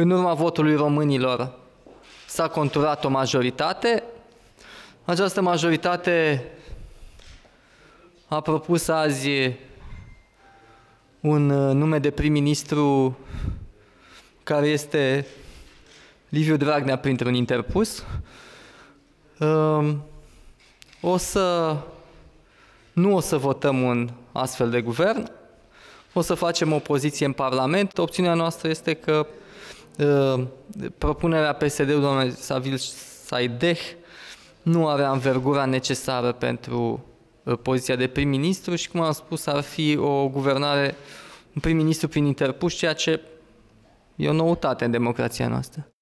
În urma votului românilor s-a conturat o majoritate. Această majoritate a propus azi un uh, nume de prim-ministru care este Liviu Dragnea printr-un interpus. Um, o să nu o să votăm un astfel de guvern, o să facem opoziție în Parlament. Opțiunea noastră este că Uh, propunerea PSD-ului domnului Savil Saideh nu are învergura necesară pentru uh, poziția de prim-ministru și, cum am spus, ar fi o guvernare, un prim-ministru prin interpus, ceea ce e o noutate în democrația noastră.